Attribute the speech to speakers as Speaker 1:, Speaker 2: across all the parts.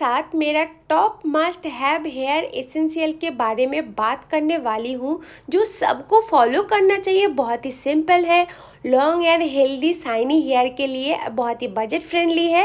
Speaker 1: साथ मेरा top must have hair essential के बारे में बात करने वाली हूँ जो सबको फॉलो करना चाहिए बहुत ही सिंपल है long and healthy shiny hair के लिए बहुत ही बजट फ्रेंडली है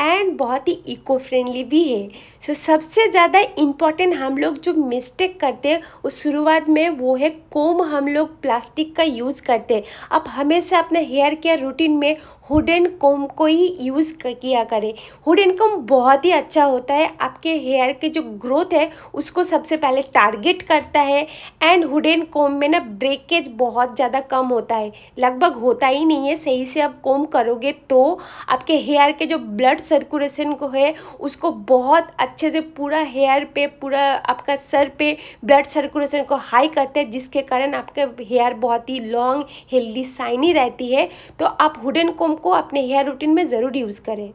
Speaker 1: एंड बहुत ही इको फ्रेंडली भी है सो so, सबसे ज़्यादा इम्पॉर्टेंट हम लोग जो मिस्टेक करते हैं उस शुरुआत में वो है कोम हम लोग प्लास्टिक का यूज़ करते हैं अब हमेशा अपने हेयर केयर रूटीन में हुडन कोम को ही यूज़ किया करें हुडन कॉम बहुत ही अच्छा होता है आपके हेयर के जो ग्रोथ है उसको सबसे पहले टारगेट करता है एंड हुडन कॉम में ना ब्रेकेज बहुत ज़्यादा कम होता है लगभग होता ही नहीं है सही से आप कोम करोगे तो आपके हेयर के जो ब्लड सर्कुलेशन को है उसको बहुत अच्छे से पूरा हेयर पे पूरा आपका सर पे ब्लड सर्कुलेशन को हाई करते हैं जिसके कारण आपके हेयर बहुत ही लॉन्ग हेल्दी साइनी रहती है तो आप हुडन कॉम को अपने हेयर रूटीन में ज़रूर यूज़ करें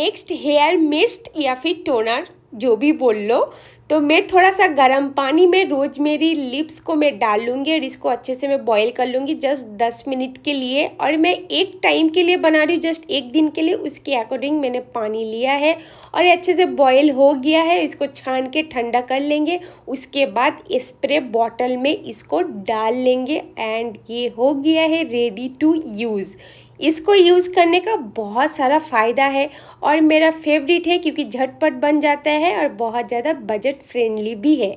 Speaker 1: नेक्स्ट हेयर मिस्ट या फिर टोनर जो भी बोल लो तो मैं थोड़ा सा गर्म पानी में रोज़ मेरी लिप्स को मैं डाल लूँगी और इसको अच्छे से मैं बॉईल कर लूँगी जस्ट दस मिनट के लिए और मैं एक टाइम के लिए बना रही हूँ जस्ट एक दिन के लिए उसके अकॉर्डिंग मैंने पानी लिया है और अच्छे से बॉईल हो गया है इसको छान के ठंडा कर लेंगे उसके बाद स्प्रे बॉटल में इसको डाल लेंगे एंड ये हो गया है रेडी टू यूज़ इसको यूज़ करने का बहुत सारा फ़ायदा है और मेरा फेवरेट है क्योंकि झटपट बन जाता है और बहुत ज़्यादा बजट फ्रेंडली भी है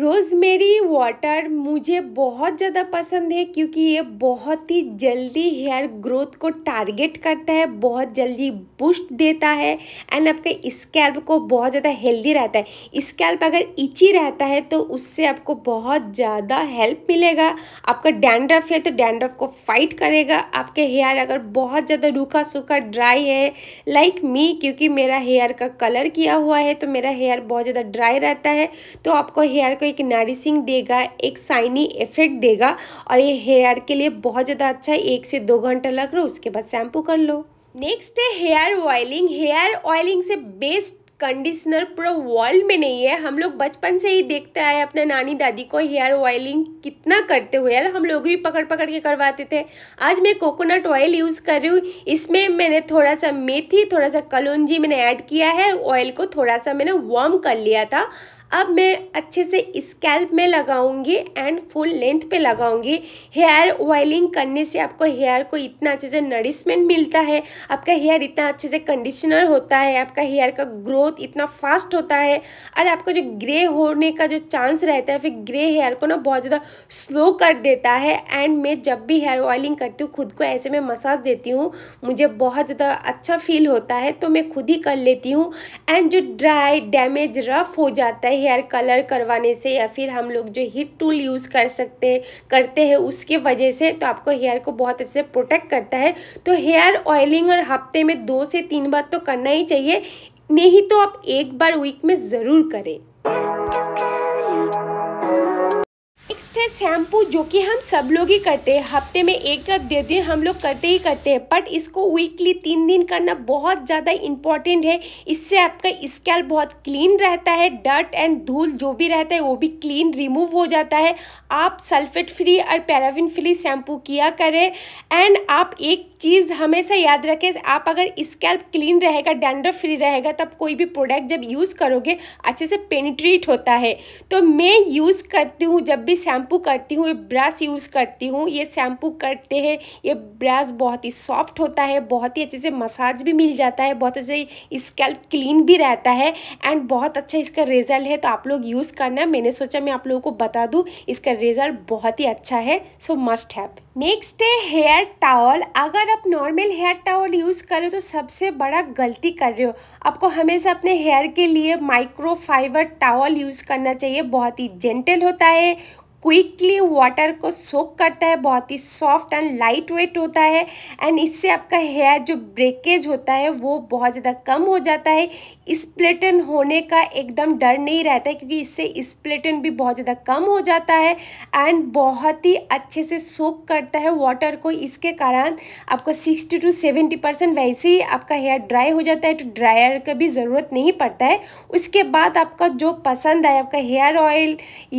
Speaker 1: रोज़मेरी वाटर मुझे बहुत ज़्यादा पसंद है क्योंकि ये बहुत ही जल्दी हेयर ग्रोथ को टारगेट करता है बहुत जल्दी बूस्ट देता है एंड आपके स्कैल्प को बहुत ज़्यादा हेल्दी रहता है स्कैल्प अगर इची रहता है तो उससे आपको बहुत ज़्यादा हेल्प मिलेगा आपका डैंड्रफ है तो डैंड्रफ को फाइट करेगा आपके हेयर अगर बहुत ज़्यादा रूखा सूखा ड्राई है लाइक like मी क्योंकि मेरा हेयर का कलर किया हुआ है तो मेरा हेयर बहुत ज़्यादा ड्राई रहता है तो आपको हेयर को एक नरिशिंग देगा एक साइनी इफेक्ट देगा और ये हेयर के लिए बहुत ज़्यादा अच्छा है एक से दो घंटा लग रहा उसके बाद शैम्पू कर लो नेक्स्ट है हेयर ऑयलिंग हेयर ऑयलिंग से बेस्ट कंडीशनर पूरा वर्ल्ड में नहीं है हम लोग बचपन से ही देखते आए अपने नानी दादी को हेयर ऑयलिंग कितना करते हुए यार हम लोग भी पकड़ पकड़ के करवाते थे आज मैं कोकोनट ऑयल यूज़ कर रही हूँ इसमें मैंने थोड़ा सा मेथी थोड़ा सा कलौंजी मैंने ऐड किया है ऑयल को थोड़ा सा मैंने वार्म कर लिया था अब मैं अच्छे से स्कैल्प में लगाऊंगी एंड फुल लेंथ पे लगाऊंगी हेयर ऑयलिंग करने से आपको हेयर को इतना अच्छे से नरिशमेंट मिलता है आपका हेयर इतना अच्छे से कंडीशनर होता है आपका हेयर का ग्रोथ इतना फास्ट होता है और आपका जो ग्रे होने का जो चांस रहता है फिर ग्रे हेयर को ना बहुत ज़्यादा स्लो कर देता है एंड मैं जब भी हेयर ऑयलिंग करती हूँ खुद को ऐसे में मसाज देती हूँ मुझे बहुत ज़्यादा अच्छा फील होता है तो मैं खुद ही कर लेती हूँ एंड जो ड्राई डैमेज रफ हो जाता है हेयर कलर करवाने से या फिर हम लोग जो हीट टूल यूज़ कर सकते करते हैं उसके वजह से तो आपको हेयर को बहुत अच्छे से प्रोटेक्ट करता है तो हेयर ऑयलिंग और हफ्ते में दो से तीन बार तो करना ही चाहिए नहीं तो आप एक बार वीक में ज़रूर करें नेक्स्ट है शैम्पू जो कि हम सब लोग ही करते हैं हफ्ते में एक या दो दिन हम लोग करते ही करते हैं बट इसको वीकली तीन दिन करना बहुत ज़्यादा इम्पॉर्टेंट है इससे आपका स्कैल बहुत क्लीन रहता है डर्ट एंड धूल जो भी रहता है वो भी क्लीन रिमूव हो जाता है आप सल्फेट फ्री और पैराविन फ्री शैम्पू किया करें एंड आप एक चीज़ हमेशा याद रखें आप अगर स्कैल्प क्लीन रहेगा डेंडर फ्री रहेगा तब कोई भी प्रोडक्ट जब यूज़ करोगे अच्छे से पेनिट्रेट होता है तो मैं यूज़ करती हूँ जब भी शैम्पू शैम्पू करती हूँ ये ब्रश यूज़ करती हूँ ये शैम्पू करते हैं ये ब्रश बहुत ही सॉफ्ट होता है बहुत ही अच्छे से मसाज भी मिल जाता है बहुत अच्छे स्कैल्प क्लीन भी रहता है एंड बहुत अच्छा इसका रिजल्ट है तो आप लोग यूज़ करना मैंने सोचा मैं आप लोगों को बता दूँ इसका रिजल्ट बहुत ही अच्छा है सो मस्ट हैप नेक्स्ट है हेयर टावल अगर आप नॉर्मल हेयर टावल यूज़ करें तो सबसे बड़ा गलती कर रहे हो आपको हमेशा अपने हेयर के लिए माइक्रोफाइबर टावल यूज़ करना चाहिए बहुत ही जेंटल होता है क्विकली वाटर को सोक करता है बहुत ही सॉफ्ट एंड लाइट वेट होता है एंड इससे आपका हेयर जो ब्रेकेज होता है वो बहुत ज़्यादा कम हो जाता है स्प्लेटन होने का एकदम डर नहीं रहता है क्योंकि इससे स्प्लेटन भी बहुत ज़्यादा कम हो जाता है एंड बहुत ही अच्छे से सोक करता है वाटर को इसके कारण आपको सिक्सटी टू सेवेंटी परसेंट वैसे ही आपका हेयर ड्राई हो जाता है तो ड्रायर का भी ज़रूरत नहीं पड़ता है उसके बाद आपका जो पसंद आए आपका हेयर ऑयल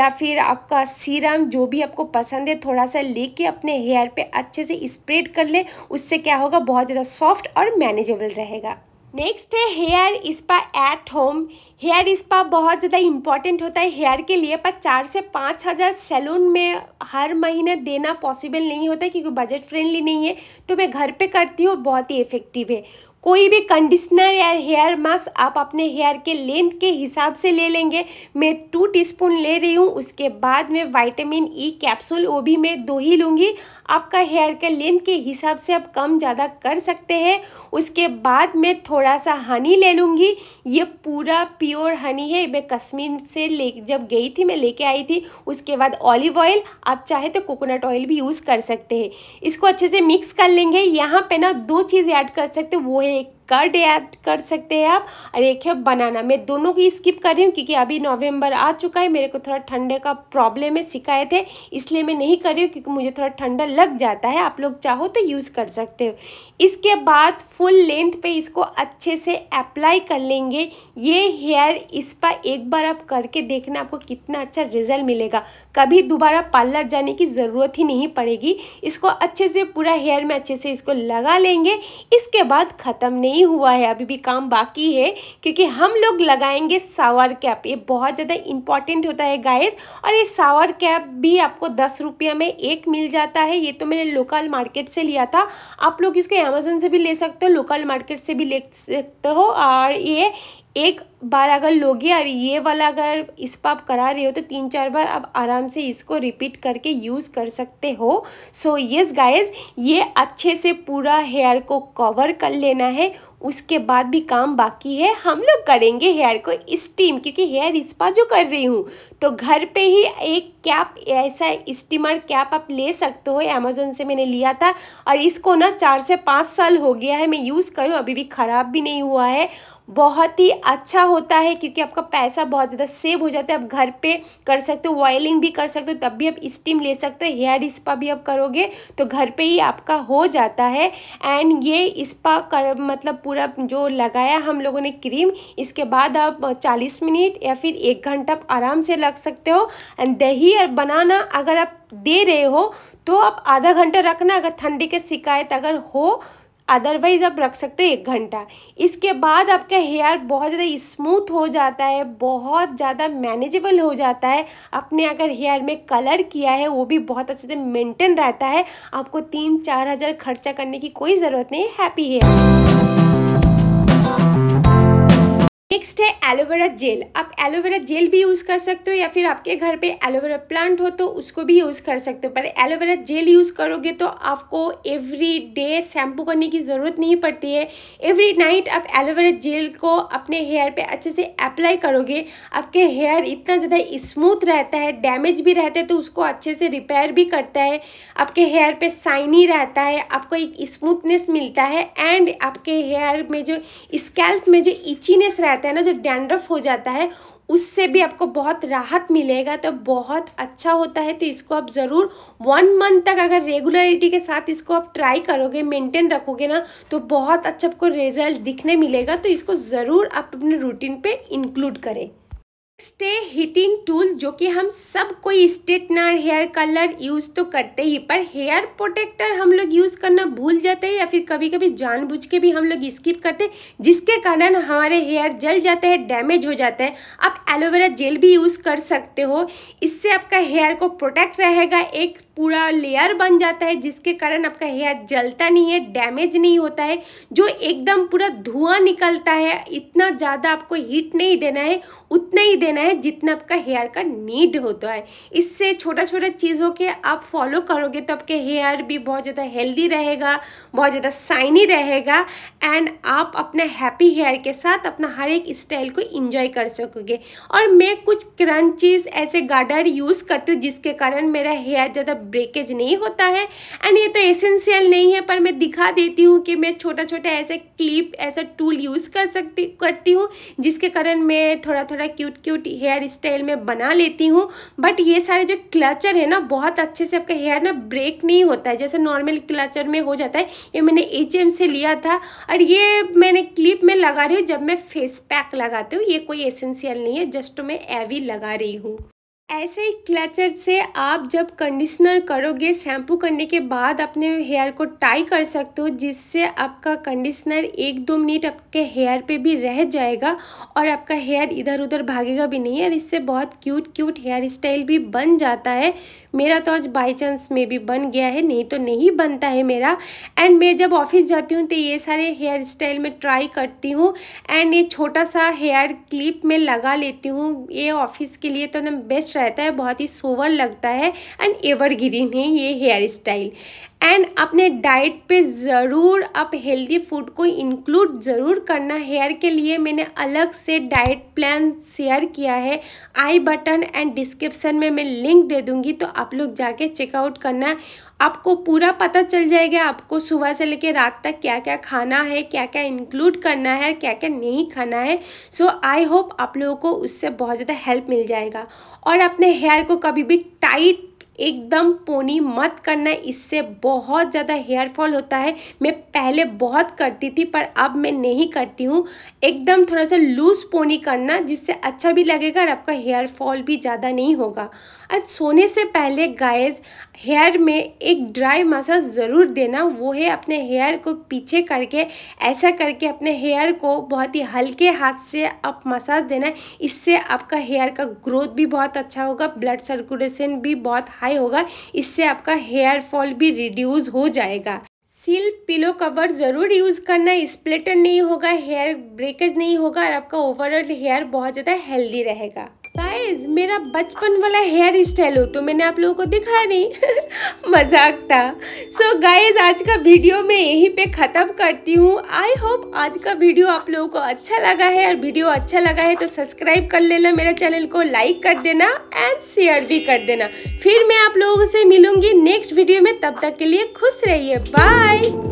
Speaker 1: या फिर आपका सीरम जो भी आपको पसंद है थोड़ा सा लेके अपने हेयर पे अच्छे से स्प्रेड कर ले उससे क्या होगा बहुत ज़्यादा सॉफ्ट और मैनेजेबल रहेगा नेक्स्ट है hair spa at home hair spa बहुत ज़्यादा इम्पॉर्टेंट होता है हेयर के लिए पर चार से पाँच हज़ार सैलून में हर महीने देना पॉसिबल नहीं होता क्योंकि बजट फ्रेंडली नहीं है तो मैं घर पे करती हूँ बहुत ही इफेक्टिव है कोई भी कंडीशनर या हेयर मास्क आप अपने हेयर के लेंथ के हिसाब से ले लेंगे मैं टू टीस्पून ले रही हूँ उसके बाद में वाइटामिन ई कैप्सूल वो भी मैं दो ही लूँगी आपका हेयर के लेंथ के हिसाब से आप कम ज़्यादा कर सकते हैं उसके बाद मैं थोड़ा सा हनी ले लूँगी ये पूरा प्योर हनी है मैं कश्मीर से ले जब गई थी मैं लेके आई थी उसके बाद ऑलिव ऑयल आप चाहे तो कोकोनट ऑयल भी यूज़ कर सकते हैं इसको अच्छे से मिक्स कर लेंगे यहाँ पे ना दो चीज़ ऐड कर सकते वो है make कर्ड ऐड कर सकते हैं आप और एक है बनाना मैं दोनों की स्किप कर रही हूँ क्योंकि अभी नवंबर आ चुका है मेरे को थोड़ा ठंडे का प्रॉब्लम है शिकायत है इसलिए मैं नहीं कर रही हूँ क्योंकि मुझे थोड़ा ठंडा लग जाता है आप लोग चाहो तो यूज़ कर सकते हो इसके बाद फुल लेंथ पे इसको अच्छे से अप्लाई कर लेंगे ये हेयर इस पर एक बार आप करके देखना आपको कितना अच्छा रिजल्ट मिलेगा कभी दोबारा पार्लर जाने की ज़रूरत ही नहीं पड़ेगी इसको अच्छे से पूरा हेयर में अच्छे से इसको लगा लेंगे इसके बाद ख़त्म नहीं नहीं हुआ है अभी भी काम बाकी है क्योंकि हम लोग लगाएंगे सावर कैप ये बहुत ज़्यादा इंपॉर्टेंट होता है गाइस और ये सावर कैप भी आपको दस रुपये में एक मिल जाता है ये तो मैंने लोकल मार्केट से लिया था आप लोग इसको अमेजोन से भी ले सकते हो लोकल मार्केट से भी ले सकते हो और ये एक बार अगर लोगे और ये वाला अगर इस पर आप करा रहे हो तो तीन चार बार आप आराम से इसको रिपीट करके यूज़ कर सकते हो सो येस गाइस ये अच्छे से पूरा हेयर को कवर कर लेना है उसके बाद भी काम बाकी है हम लोग करेंगे हेयर को स्टीम क्योंकि हेयर स्पा जो कर रही हूँ तो घर पे ही एक कैप ऐसा स्टीमर कैप आप ले सकते हो अमेजोन से मैंने लिया था और इसको ना चार से पाँच साल हो गया है मैं यूज़ करूँ अभी भी ख़राब भी नहीं हुआ है बहुत ही अच्छा होता है क्योंकि आपका पैसा बहुत ज़्यादा सेव हो जाता है आप घर पे कर सकते हो वॉयलिंग भी कर सकते हो तब भी आप स्टीम ले सकते हो हेयर स्पा भी आप करोगे तो घर पे ही आपका हो जाता है एंड ये स्पा कर मतलब पूरा जो लगाया हम लोगों ने क्रीम इसके बाद आप चालीस मिनट या फिर एक घंटा आप आराम से लग सकते हो एंड दही और बनाना अगर आप दे रहे हो तो आप आधा घंटा रखना अगर ठंडी की शिकायत अगर हो अदरवाइज आप रख सकते हो एक घंटा इसके बाद आपका हेयर बहुत ज़्यादा स्मूथ हो जाता है बहुत ज़्यादा मैनेजेबल हो जाता है आपने अगर हेयर में कलर किया है वो भी बहुत अच्छे से मेंटेन रहता है आपको तीन चार हज़ार खर्चा करने की कोई ज़रूरत नहीं हैप्पी हेयर नेक्स्ट है एलोवेरा जेल आप एलोवेरा जेल भी यूज़ कर सकते हो या फिर आपके घर पे एलोवेरा प्लांट हो तो उसको भी यूज़ कर सकते हो पर एलोवेरा जेल यूज़ करोगे तो आपको एवरी डे शैम्पू करने की ज़रूरत नहीं पड़ती है एवरी नाइट आप एलोवेरा जेल को अपने हेयर पे अच्छे से अप्लाई करोगे आपके हेयर इतना ज़्यादा स्मूथ रहता है डैमेज भी रहता है तो उसको अच्छे से रिपेयर भी करता है आपके हेयर पर शाइनी रहता है आपको एक स्मूथनेस मिलता है एंड आपके हेयर में जो स्कैल्प में जो इचीनेस रहता है ना जो डैंड्रफ हो जाता है उससे भी आपको बहुत राहत मिलेगा तो बहुत अच्छा होता है तो इसको आप ज़रूर वन मंथ तक अगर रेगुलरिटी के साथ इसको आप ट्राई करोगे मेंटेन रखोगे ना तो बहुत अच्छा आपको रिजल्ट दिखने मिलेगा तो इसको ज़रूर आप अपने रूटीन पे इंक्लूड करें स्टे हीटिंग टूल जो कि हम सब कोई स्ट्रेटनर हेयर कलर यूज़ तो करते ही पर हेयर प्रोटेक्टर हम लोग यूज़ करना भूल जाते हैं या फिर कभी कभी जानबूझ के भी हम लोग स्किप करते जिसके कारण हमारे हेयर जल जाते हैं डैमेज हो जाते हैं आप एलोवेरा जेल भी यूज़ कर सकते हो इससे आपका हेयर को प्रोटेक्ट रहेगा एक पूरा लेयर बन जाता है जिसके कारण आपका हेयर जलता नहीं है डैमेज नहीं होता है जो एकदम पूरा धुआं निकलता है इतना ज़्यादा आपको हीट नहीं देना है उतना ही देना है जितना आपका हेयर का नीड होता है इससे छोटा छोटा चीज़ों के आप फॉलो करोगे तो आपके हेयर भी बहुत ज़्यादा हेल्दी रहेगा बहुत ज़्यादा साइनी रहेगा एंड आप अपने हैप्पी हेयर के साथ अपना हर एक स्टाइल को इंजॉय कर सकोगे और मैं कुछ क्रंचीज ऐसे गार्डर यूज़ करती हूँ जिसके कारण मेरा हेयर ज़्यादा ब्रेकेज नहीं होता है एंड ये तो एसेंशियल नहीं है पर मैं दिखा देती हूँ कि मैं छोटा छोटा ऐसा क्लिप ऐसा टूल यूज़ कर सकती करती हूँ जिसके कारण मैं थोड़ा थोड़ा क्यूट क्यूट हेयर स्टाइल में बना लेती हूँ बट ये सारे जो क्लचर है ना बहुत अच्छे से आपका हेयर ना ब्रेक नहीं होता है जैसे नॉर्मल क्लचर में हो जाता है ये मैंने एच से लिया था और ये मैंने क्लिप में लगा रही हूँ जब मैं फेस पैक लगाती हूँ ये कोई एसेंशियल नहीं है जस्ट मैं एवी लगा रही हूँ ऐसे ही क्लचर से आप जब कंडीशनर करोगे शैम्पू करने के बाद अपने हेयर को टाई कर सकते हो जिससे आपका कंडीशनर एक दो मिनट आपके हेयर पे भी रह जाएगा और आपका हेयर इधर उधर भागेगा भी नहीं और इससे बहुत क्यूट क्यूट हेयर स्टाइल भी बन जाता है मेरा तो आज बाई चांस में भी बन गया है नहीं तो नहीं बनता है मेरा एंड मैं जब ऑफिस जाती हूँ तो ये सारे हेयर स्टाइल में ट्राई करती हूँ एंड ये छोटा सा हेयर क्लिप में लगा लेती हूँ ये ऑफिस के लिए तो ना बेस्ट रहता है बहुत ही सोवर लगता है एंड एवरग्रीन है ये हेयर स्टाइल एंड अपने डाइट पे ज़रूर आप हेल्दी फूड को इंक्लूड ज़रूर करना हेयर के लिए मैंने अलग से डाइट प्लान शेयर किया है आई बटन एंड डिस्क्रिप्सन में मैं लिंक दे दूँगी तो आप लोग जाके चेकआउट करना आपको पूरा पता चल जाएगा आपको सुबह से लेकर रात तक क्या क्या खाना है क्या क्या इंक्लूड करना है क्या क्या नहीं खाना है सो आई होप आप लोगों को उससे बहुत ज़्यादा हेल्प मिल जाएगा और अपने हेयर को कभी भी टाइट एकदम पोनी मत करना इससे बहुत ज़्यादा हेयर फॉल होता है मैं पहले बहुत करती थी पर अब मैं नहीं करती हूँ एकदम थोड़ा सा लूज़ पोनी करना जिससे अच्छा भी लगेगा और आपका हेयर फॉल भी ज़्यादा नहीं होगा आज सोने से पहले गाइस हेयर में एक ड्राई मसाज ज़रूर देना वो है अपने हेयर को पीछे करके ऐसा करके अपने हेयर को बहुत ही हल्के हाथ से आप मसाज देना इससे आपका हेयर का ग्रोथ भी बहुत अच्छा होगा ब्लड सर्कुलेशन भी बहुत हाई होगा इससे आपका हेयर फॉल भी रिड्यूज़ हो जाएगा सिल्क पिलो कवर ज़रूर यूज़ करना स्प्लेटर नहीं होगा हेयर ब्रेकेज नहीं होगा और आपका ओवरऑल हेयर बहुत ज़्यादा हेल्दी रहेगा गाइस मेरा बचपन वाला हेयर स्टाइल हो तो मैंने आप लोगों को दिखाया नहीं मजाक था सो so गाइस आज का वीडियो मैं यहीं पे ख़त्म करती हूँ आई होप आज का वीडियो आप लोगों को अच्छा लगा है और वीडियो अच्छा लगा है तो सब्सक्राइब कर लेना मेरे चैनल को लाइक कर देना एंड शेयर भी कर देना फिर मैं आप लोगों से मिलूंगी नेक्स्ट वीडियो में तब तक के लिए खुश रहिए बाय